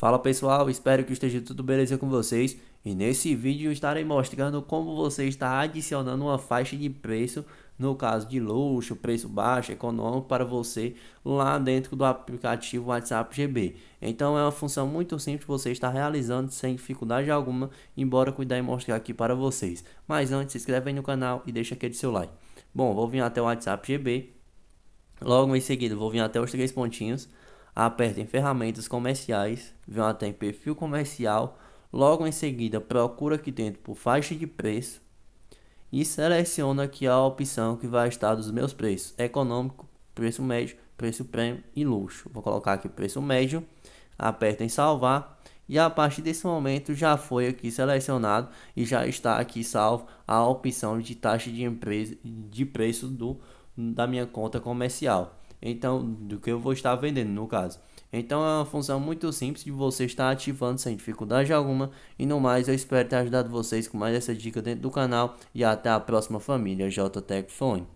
Fala pessoal, espero que esteja tudo beleza com vocês e nesse vídeo eu estarei mostrando como você está adicionando uma faixa de preço, no caso de luxo, preço baixo, econômico para você lá dentro do aplicativo WhatsApp GB. Então é uma função muito simples, você está realizando sem dificuldade alguma, embora cuidar e mostrar aqui para vocês. Mas antes, se inscreve aí no canal e deixa aquele seu like. Bom, vou vir até o WhatsApp GB, logo em seguida vou vir até os três pontinhos, aperta em ferramentas comerciais, vão até em perfil comercial, logo em seguida procura aqui dentro por faixa de preço e seleciona aqui a opção que vai estar dos meus preços, econômico, preço médio, preço premium e luxo. Vou colocar aqui preço médio, aperta em salvar e a partir desse momento já foi aqui selecionado e já está aqui salvo a opção de taxa de empresa de preço do da minha conta comercial. Então, do que eu vou estar vendendo, no caso. Então é uma função muito simples de você estar ativando sem dificuldade alguma. E no mais, eu espero ter ajudado vocês com mais essa dica dentro do canal. E até a próxima família JTech Phone.